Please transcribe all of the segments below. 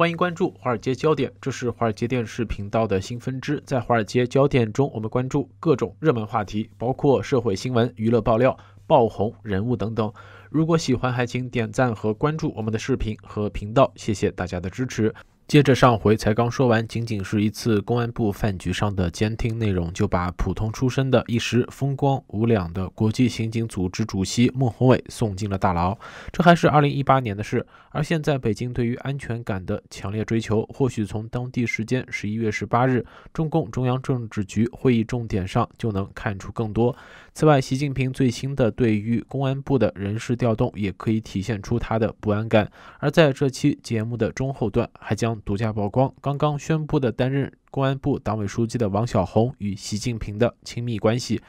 欢迎关注《华尔街焦点》，这是华尔街电视频道的新分支。在《华尔街焦点》中，我们关注各种热门话题，包括社会新闻、娱乐爆料、爆红人物等等。如果喜欢，还请点赞和关注我们的视频和频道。谢谢大家的支持！接着上回才刚说完，仅仅是一次公安部饭局上的监听内容，就把普通出身的一时风光无两的国际刑警组织主席孟宏伟送进了大牢。这还是二零一八年的事，而现在北京对于安全感的强烈追求，或许从当地时间十一月十八日中共中央政治局会议重点上就能看出更多。此外，习近平最新的对于公安部的人事调动，也可以体现出他的不安感。而在这期节目的中后段，还将。独家曝光刚刚宣布的担任公安部党委书记的王晓红与习近平的亲密关系。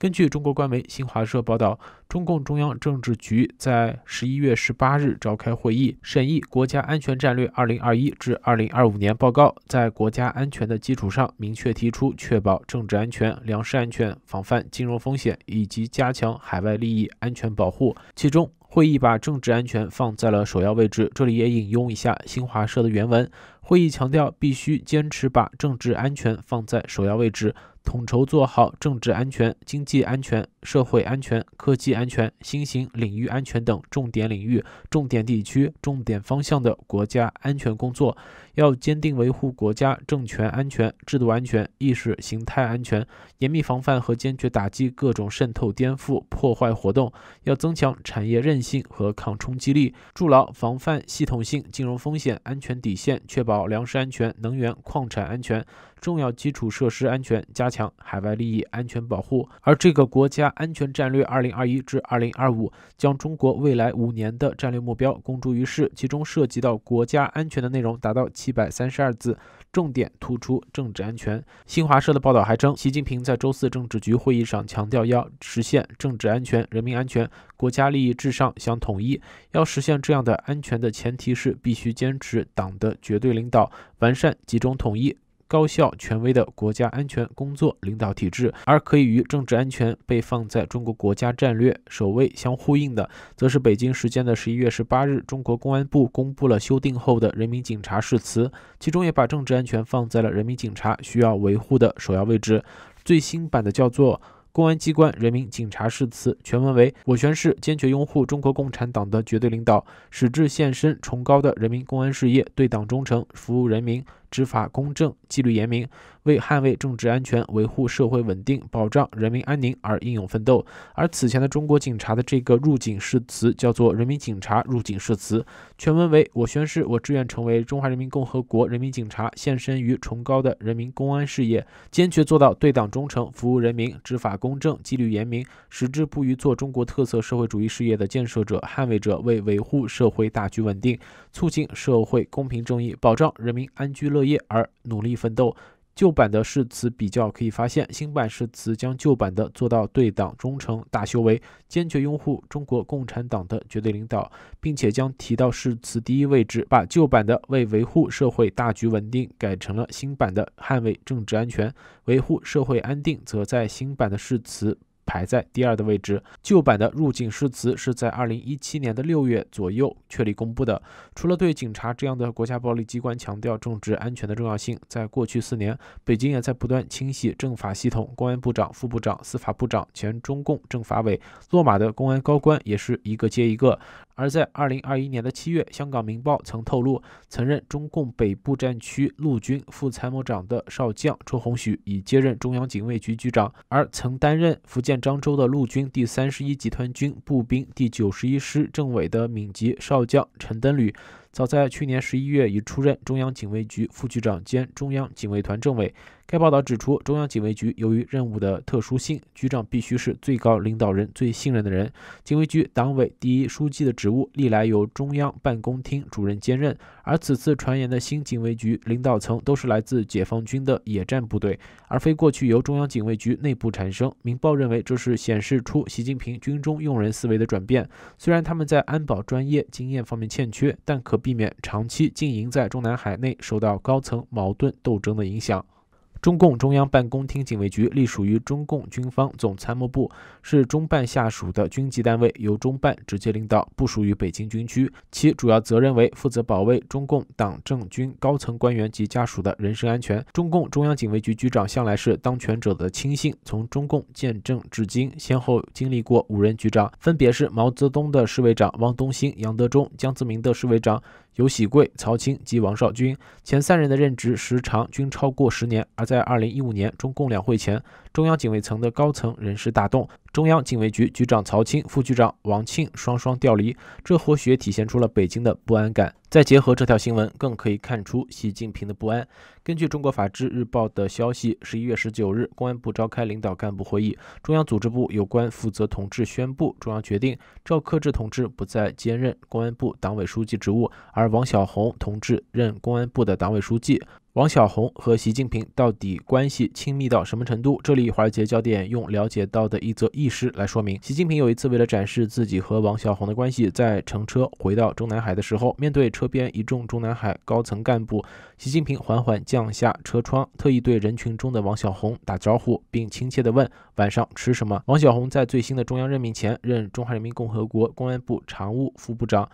根据中国官媒新华社报道，中共中央政治局在十一月十八日召开会议，审议《国家安全战略二零二一至二零二五年报告》。在国家安全的基础上，明确提出确保政治安全、粮食安全、防范金融风险以及加强海外利益安全保护。其中，会议把政治安全放在了首要位置。这里也引用一下新华社的原文：会议强调，必须坚持把政治安全放在首要位置。统筹做好政治安全、经济安全。社会安全、科技安全、新型领域安全等重点领域、重点地区、重点方向的国家安全工作，要坚定维护国家政权安全、制度安全、意识形态安全，严密防范和坚决打击各种渗透、颠覆、破坏活动。要增强产业韧性和抗冲击力，筑牢防范系统性金融风险安全底线，确保粮食安全、能源矿产安全、重要基础设施安全，加强海外利益安全保护。而这个国家。安全战略二零二一至二零二五将中国未来五年的战略目标公诸于世，其中涉及到国家安全的内容达到七百三十二字，重点突出政治安全。新华社的报道还称，习近平在周四政治局会议上强调，要实现政治安全、人民安全、国家利益至上相统一。要实现这样的安全的前提是必须坚持党的绝对领导，完善集中统一。高效权威的国家安全工作领导体制，而可以与政治安全被放在中国国家战略首位相呼应的，则是北京时间的十一月十八日，中国公安部公布了修订后的《人民警察誓词》，其中也把政治安全放在了人民警察需要维护的首要位置。最新版的叫做《公安机关人民警察誓词》，全文为：“我宣誓，坚决拥护中国共产党的绝对领导，矢志献身崇高的人民公安事业，对党忠诚，服务人民。”执法公正，纪律严明。为捍卫政治安全、维护社会稳定、保障人民安宁而英勇奋斗。而此前的中国警察的这个入警誓词叫做《人民警察入警誓词》，全文为：“我宣誓，我志愿成为中华人民共和国人民警察，献身于崇高的人民公安事业，坚决做到对党忠诚、服务人民、执法公正、纪律严明，矢志不渝做中国特色社会主义事业的建设者、捍卫者，为维护社会大局稳定、促进社会公平正义、保障人民安居乐业而努力奋斗。”旧版的誓词比较，可以发现，新版誓词将旧版的做到对党忠诚大修为，坚决拥护中国共产党的绝对领导，并且将提到誓词第一位置；把旧版的为维护社会大局稳定改成了新版的捍卫政治安全、维护社会安定，则在新版的誓词。排在第二的位置。旧版的入境誓词是在二零一七年的六月左右确立公布的。除了对警察这样的国家暴力机关强调种植安全的重要性，在过去四年，北京也在不断清洗政法系统。公安部长、副部长、司法部长、前中共政法委落马的公安高官也是一个接一个。而在二零二一年的七月，香港《明报》曾透露，曾任中共北部战区陆军副参谋长的少将周鸿许已接任中央警卫局局长；而曾担任福建漳州的陆军第三十一集团军步兵第九十一师政委的闽籍少将陈登履，早在去年十一月已出任中央警卫局副局长兼中央警卫团政委。该报道指出，中央警卫局由于任务的特殊性，局长必须是最高领导人最信任的人。警卫局党委第一书记的职务历来由中央办公厅主任兼任，而此次传言的新警卫局领导层都是来自解放军的野战部队，而非过去由中央警卫局内部产生。明报认为，这是显示出习近平军中用人思维的转变。虽然他们在安保专业经验方面欠缺，但可避免长期经营在中南海内受到高层矛盾斗争的影响。中共中央办公厅警卫局隶属于中共军方总参谋部，是中办下属的军级单位，由中办直接领导，不属于北京军区。其主要责任为负责保卫中共党政军高层官员及家属的人身安全。中共中央警卫局局长向来是当权者的亲信，从中共建政至今，先后经历过五任局长，分别是毛泽东的侍卫长汪东兴、杨德中、江泽民的侍卫长。尤喜贵、曹青及王少军，前三人的任职时长均超过十年，而在二零一五年中共两会前。中央警卫层的高层人士大动，中央警卫局局长曹青、副局长王庆双双调离，这或许也体现出了北京的不安感。再结合这条新闻，更可以看出习近平的不安。根据中国法制日报的消息，十一月十九日，公安部召开领导干部会议，中央组织部有关负责同志宣布中央决定，赵克志同志不再兼任公安部党委书记职务，而王小红同志任公安部的党委书记。王小红和习近平到底关系亲密到什么程度？这里华尔街焦点用了解到的一则轶事来说明：习近平有一次为了展示自己和王小红的关系，在乘车回到中南海的时候，面对车边一众中南海高层干部，习近平缓缓降下车窗，特意对人群中的王小红打招呼，并亲切地问：“晚上吃什么？”王小红在最新的中央任命前任中华人民共和国公安部常务副部长。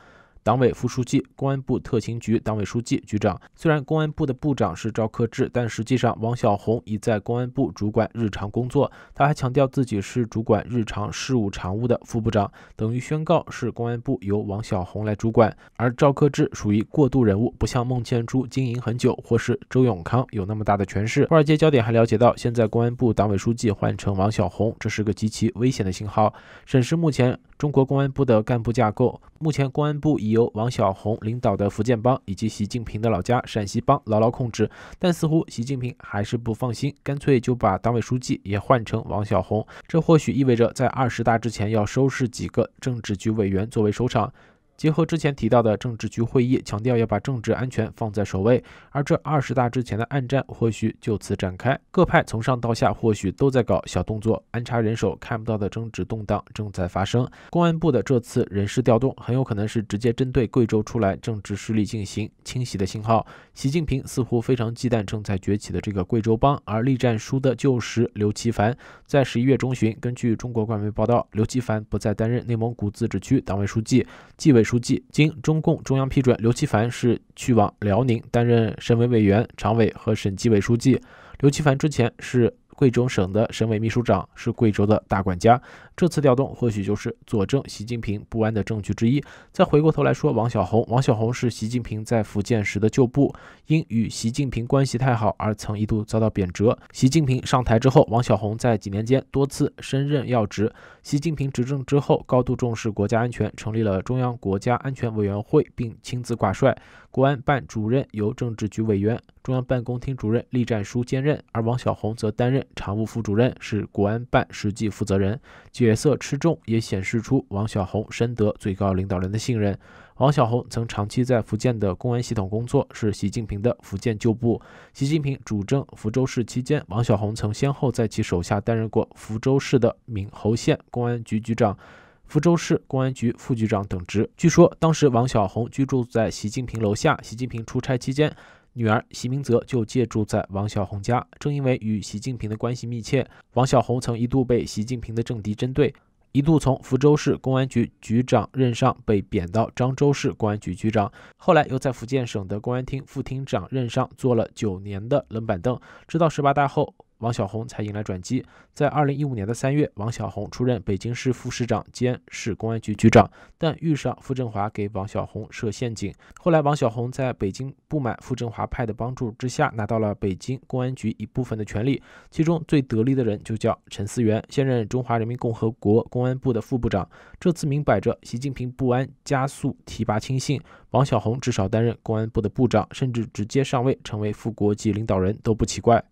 党委副书记，公安部特勤局党委书记、局长。虽然公安部的部长是赵克志，但实际上王小红已在公安部主管日常工作。他还强调自己是主管日常事务常务的副部长，等于宣告是公安部由王小红来主管。而赵克志属于过渡人物，不像孟建柱经营很久，或是周永康有那么大的权势。华尔街焦点还了解到，现在公安部党委书记换成王小红，这是个极其危险的信号。审视目前中国公安部的干部架构。目前，公安部已由王晓红领导的福建帮以及习近平的老家陕西帮牢牢控制，但似乎习近平还是不放心，干脆就把党委书记也换成王晓红。这或许意味着，在二十大之前要收拾几个政治局委员作为首场。结合之前提到的政治局会议，强调要把政治安全放在首位，而这二十大之前的暗战或许就此展开。各派从上到下或许都在搞小动作，安插人手，看不到的政治动荡正在发生。公安部的这次人事调动，很有可能是直接针对贵州出来政治势力进行清洗的信号。习近平似乎非常忌惮正在崛起的这个贵州帮，而栗战书的旧识刘奇凡，在十一月中旬，根据中国官媒报道，刘奇凡不再担任内蒙古自治区党委书记、纪委。书记经中共中央批准，刘奇凡是去往辽宁担任省委委员、常委和省纪委书记。刘奇凡之前是。贵州省的省委秘书长是贵州的大管家，这次调动或许就是佐证习近平不安的证据之一。再回过头来说，王小红，王小红是习近平在福建时的旧部，因与习近平关系太好而曾一度遭到贬谪。习近平上台之后，王小红在几年间多次升任要职。习近平执政之后，高度重视国家安全，成立了中央国家安全委员会，并亲自挂帅，国安办主任由政治局委员。中央办公厅主任栗战书兼任，而王晓红则担任常务副主任，是国安办实际负责人，角色吃重也显示出王晓红深得最高领导人的信任。王晓红曾长期在福建的公安系统工作，是习近平的福建旧部。习近平主政福州市期间，王晓红曾先后在其手下担任过福州市的闽侯县公安局局长、福州市公安局副局长等职。据说当时王晓红居住在习近平楼下，习近平出差期间。女儿习明泽就借住在王小红家。正因为与习近平的关系密切，王小红曾一度被习近平的政敌针对，一度从福州市公安局局长任上被贬到漳州市公安局局长，后来又在福建省的公安厅副厅长任上坐了九年的冷板凳，直到十八大后。王晓红才迎来转机。在二零一五年的三月，王晓红出任北京市副市长兼市公安局局长，但遇上傅政华给王晓红设陷阱。后来，王晓红在北京不满傅政华派的帮助之下，拿到了北京公安局一部分的权利。其中最得力的人就叫陈思源，现任中华人民共和国公安部的副部长。这次明摆着，习近平不安加速提拔亲信，王晓红至少担任公安部的部长，甚至直接上位成为副国级领导人，都不奇怪。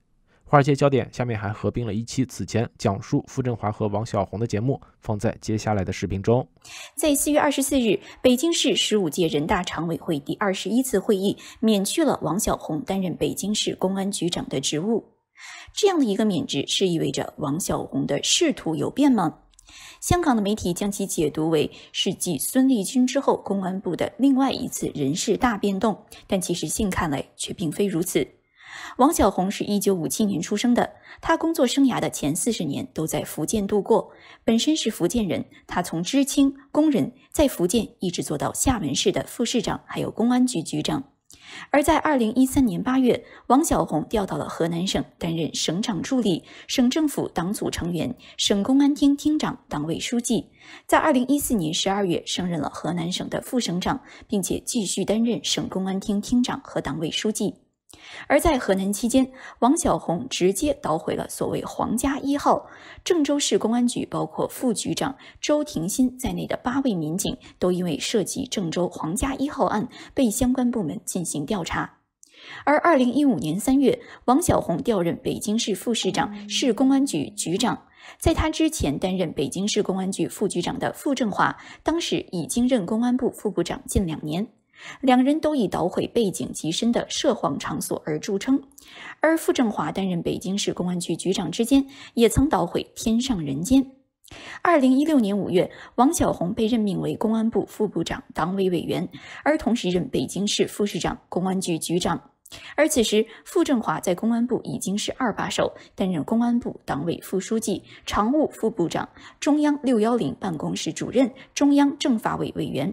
华二街焦点，下面还合并了一期此前讲述傅振华和王小红的节目，放在接下来的视频中。在四月二十四日，北京市十五届人大常委会第二十一次会议免去了王小红担任北京市公安局长的职务。这样的一个免职，是意味着王小红的仕途有变吗？香港的媒体将其解读为是继孙立军之后公安部的另外一次人事大变动，但其实性看来却并非如此。王小红是一九五七年出生的，她工作生涯的前四十年都在福建度过，本身是福建人。她从知青、工人，在福建一直做到厦门市的副市长，还有公安局局长。而在二零一三年八月，王小红调到了河南省，担任省长助理、省政府党组成员、省公安厅厅长、党委书记。在二零一四年十二月，升任了河南省的副省长，并且继续担任省公安厅厅长和党委书记。而在河南期间，王小红直接捣毁了所谓“皇家一号”。郑州市公安局包括副局长周廷新在内的八位民警都因为涉及郑州“皇家一号”案被相关部门进行调查。而2015年3月，王小红调任北京市副市长、市公安局局长。在他之前担任北京市公安局副局长的傅政华，当时已经任公安部副部长近两年。两人都以捣毁背景极深的涉黄场所而著称，而傅政华担任北京市公安局局长之间，也曾捣毁“天上人间”。二零一六年五月，王晓红被任命为公安部副部长、党委委员，而同时任北京市副市长、公安局局长。而此时，傅政华在公安部已经是二把手，担任公安部党委副书记、常务副部长、中央六幺零办公室主任、中央政法委委员。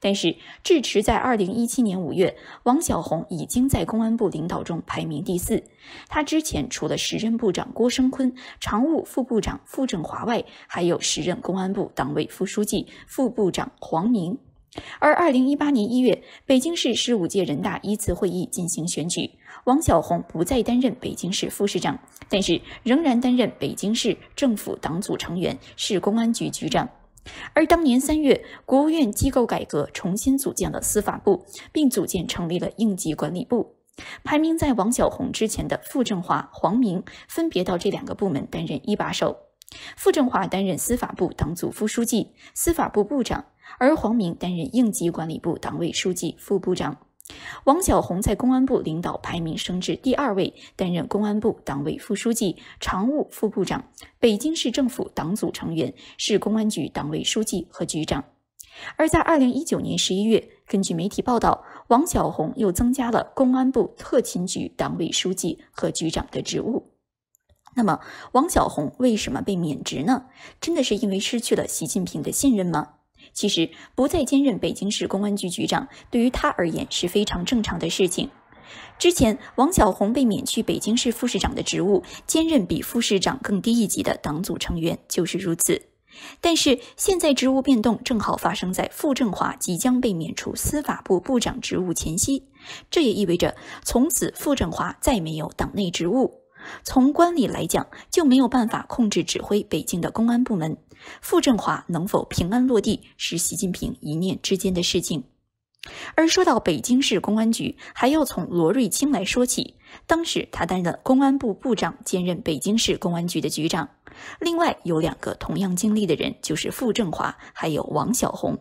但是，至迟在2017年5月，王小红已经在公安部领导中排名第四。他之前除了时任部长郭声琨、常务副部长傅政华外，还有时任公安部党委副书记、副部长黄明。而2018年1月，北京市十五届人大一次会议进行选举，王小红不再担任北京市副市长，但是仍然担任北京市政府党组成员、市公安局局长。而当年三月，国务院机构改革重新组建了司法部，并组建成立了应急管理部。排名在王晓红之前的傅政华、黄明分别到这两个部门担任一把手。傅政华担任司法部党组副书记、司法部部长，而黄明担任应急管理部党委书记、副部长。王晓红在公安部领导排名升至第二位，担任公安部党委副书记、常务副部长，北京市政府党组成员，市公安局党委书记和局长。而在2019年11月，根据媒体报道，王晓红又增加了公安部特勤局党委书记和局长的职务。那么，王晓红为什么被免职呢？真的是因为失去了习近平的信任吗？其实不再兼任北京市公安局局长，对于他而言是非常正常的事情。之前王小红被免去北京市副市长的职务，兼任比副市长更低一级的党组成员就是如此。但是现在职务变动正好发生在傅政华即将被免除司法部部长职务前夕，这也意味着从此傅政华再没有党内职务，从官理来讲就没有办法控制指挥北京的公安部门。傅政华能否平安落地，是习近平一念之间的事情。而说到北京市公安局，还要从罗瑞卿来说起。当时他担任公安部部长，兼任北京市公安局的局长。另外有两个同样经历的人，就是傅政华，还有王小红。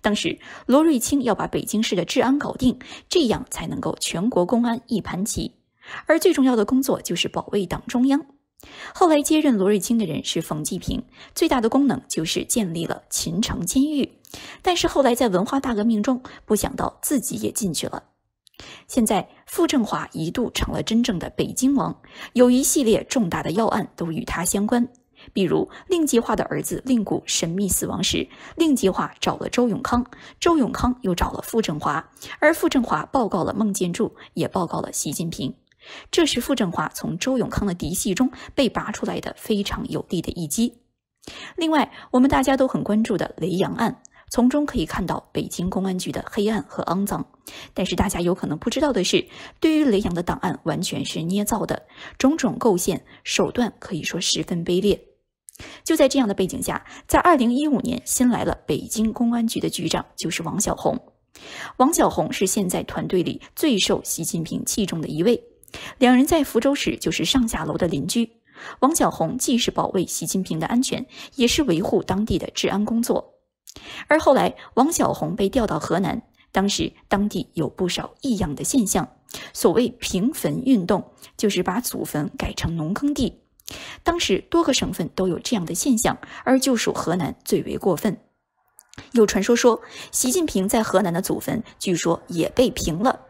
当时罗瑞卿要把北京市的治安搞定，这样才能够全国公安一盘棋。而最重要的工作就是保卫党中央。后来接任罗瑞卿的人是冯继平，最大的功能就是建立了秦城监狱。但是后来在文化大革命中，不想到自己也进去了。现在傅政华一度成了真正的北京王，有一系列重大的要案都与他相关，比如令计划的儿子令谷神秘死亡时，令计划找了周永康，周永康又找了傅政华，而傅政华报告了孟建柱，也报告了习近平。这是傅政华从周永康的嫡系中被拔出来的非常有力的一击。另外，我们大家都很关注的雷洋案，从中可以看到北京公安局的黑暗和肮脏。但是大家有可能不知道的是，对于雷洋的档案完全是捏造的，种种构陷手段可以说十分卑劣。就在这样的背景下，在2015年新来了北京公安局的局长就是王小红。王小红是现在团队里最受习近平器重的一位。两人在福州时就是上下楼的邻居。王晓红既是保卫习近平的安全，也是维护当地的治安工作。而后来，王晓红被调到河南，当时当地有不少异样的现象。所谓平坟运动，就是把祖坟改成农耕地。当时多个省份都有这样的现象，而就属河南最为过分。有传说说，习近平在河南的祖坟据说也被平了。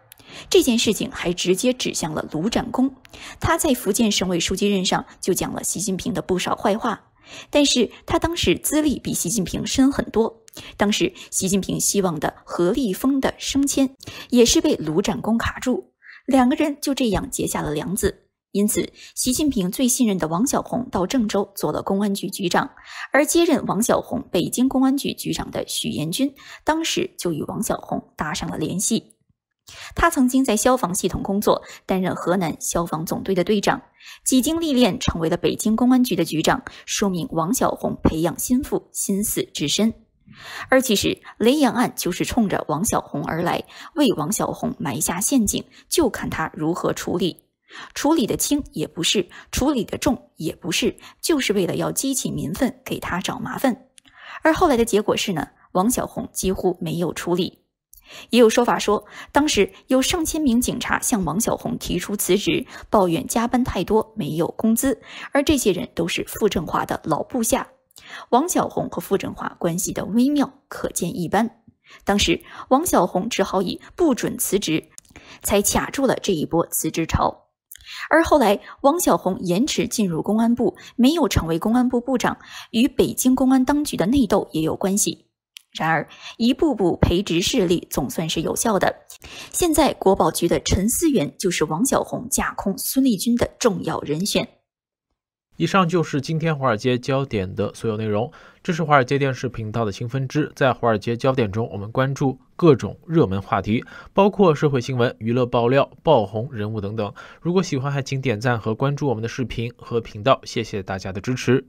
这件事情还直接指向了卢展工，他在福建省委书记任上就讲了习近平的不少坏话，但是他当时资历比习近平深很多。当时习近平希望的何立峰的升迁也是被卢展工卡住，两个人就这样结下了梁子。因此，习近平最信任的王小红到郑州做了公安局局长，而接任王小红北京公安局局长的许延军，当时就与王小红搭上了联系。他曾经在消防系统工作，担任河南消防总队的队长，几经历练，成为了北京公安局的局长。说明王小红培养心腹心思至深。而其实雷洋案就是冲着王小红而来，为王小红埋下陷阱，就看他如何处理。处理的轻也不是，处理的重也不是，就是为了要激起民愤，给他找麻烦。而后来的结果是呢，王小红几乎没有处理。也有说法说，当时有上千名警察向王晓红提出辞职，抱怨加班太多、没有工资，而这些人都是傅政华的老部下。王晓红和傅政华关系的微妙可见一斑。当时王晓红只好以不准辞职，才卡住了这一波辞职潮。而后来王晓红延迟进入公安部，没有成为公安部部长，与北京公安当局的内斗也有关系。然而，一步步培植势力总算是有效的。现在，国宝局的陈思源就是王小红架空孙立军的重要人选。以上就是今天华尔街焦点的所有内容。这是华尔街电视频道的新分支。在华尔街焦点中，我们关注各种热门话题，包括社会新闻、娱乐爆料、爆红人物等等。如果喜欢，还请点赞和关注我们的视频和频道。谢谢大家的支持。